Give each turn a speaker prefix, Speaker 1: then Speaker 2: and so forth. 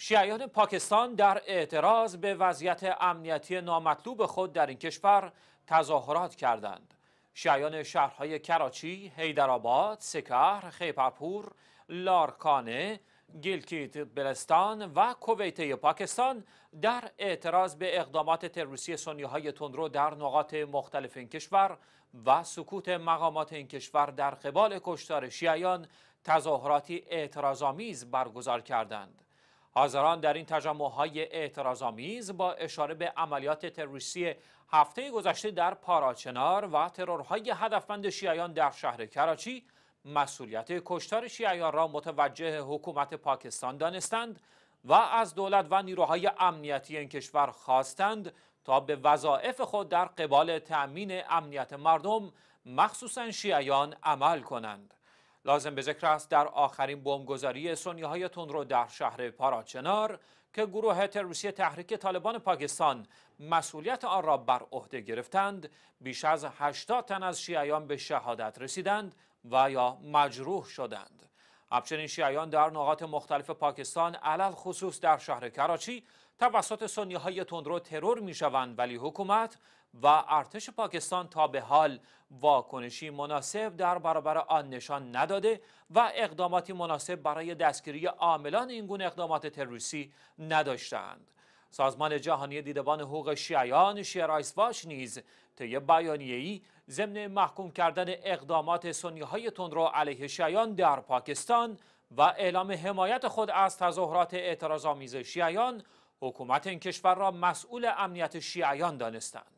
Speaker 1: شیعیان پاکستان در اعتراض به وضعیت امنیتی نامطلوب خود در این کشور تظاهرات کردند. شیعیان شهرهای کراچی، هیدرآباد، سکر، خیپرپور، لارکانه، گیلکیت بلستان و کویت پاکستان در اعتراض به اقدامات تروریستی سنیهای تندرو در نقاط مختلف این کشور و سکوت مقامات این کشور در قبال کشتار شیعیان تظاهراتی اعتراضآمیز برگزار کردند. حاضران در این های آمیز با اشاره به عملیات تروریستی هفته گذشته در پاراچنار و ترورهای هدفمند شیعیان در شهر کراچی مسئولیت کشتار شیعیان را متوجه حکومت پاکستان دانستند و از دولت و نیروهای امنیتی این کشور خواستند تا به وظایف خود در قبال تأمین امنیت مردم مخصوصا شیعیان عمل کنند. لازم به ذکر است در آخرین بمبگذاری تون رو در شهر پاراچنار که گروه تروریستی تحریک طالبان پاکستان مسئولیت آن را بر عهده گرفتند بیش از 80 تن از شیعیان به شهادت رسیدند و یا مجروح شدند همچنین شیعیان در نقاط مختلف پاکستان علل خصوص در شهر کراچی توسط سنی های تندرو ترور می شوند ولی حکومت و ارتش پاکستان تا به حال واکنشی مناسب در برابر آن نشان نداده و اقداماتی مناسب برای دستگیری عاملان این گونه اقدامات تروریستی نداشتند. سازمان جهانی دیدبان حقوق شیعیان باش نیز طی بیانیه‌ای ضمن محکوم کردن اقدامات سنیهای تندرو علیه شیعیان در پاکستان و اعلام حمایت خود از تظاهرات آمیز شیعیان حکومت این کشور را مسئول امنیت شیعیان دانستند